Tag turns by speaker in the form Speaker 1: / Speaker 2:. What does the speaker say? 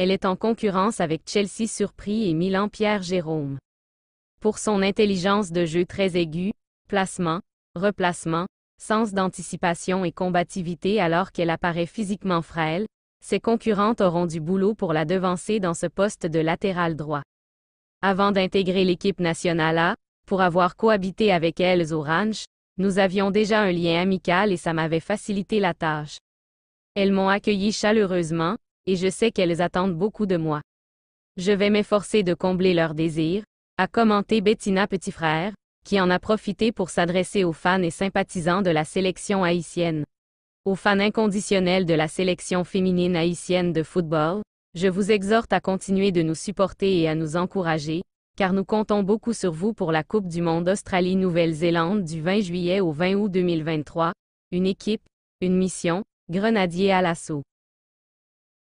Speaker 1: Elle est en concurrence avec Chelsea Surpris et Milan Pierre Jérôme. Pour son intelligence de jeu très aiguë, placement, replacement, sens d'anticipation et combativité alors qu'elle apparaît physiquement frêle, ses concurrentes auront du boulot pour la devancer dans ce poste de latéral droit. Avant d'intégrer l'équipe nationale A, pour avoir cohabité avec elles au ranch, nous avions déjà un lien amical et ça m'avait facilité la tâche. Elles m'ont accueilli chaleureusement, et je sais qu'elles attendent beaucoup de moi. Je vais m'efforcer de combler leurs désirs, a commenté Bettina Petitfrère, qui en a profité pour s'adresser aux fans et sympathisants de la sélection haïtienne. Aux fans inconditionnels de la sélection féminine haïtienne de football, je vous exhorte à continuer de nous supporter et à nous encourager, car nous comptons beaucoup sur vous pour la Coupe du Monde Australie-Nouvelle-Zélande du 20 juillet au 20 août 2023, une équipe, une mission, Grenadier à l'assaut.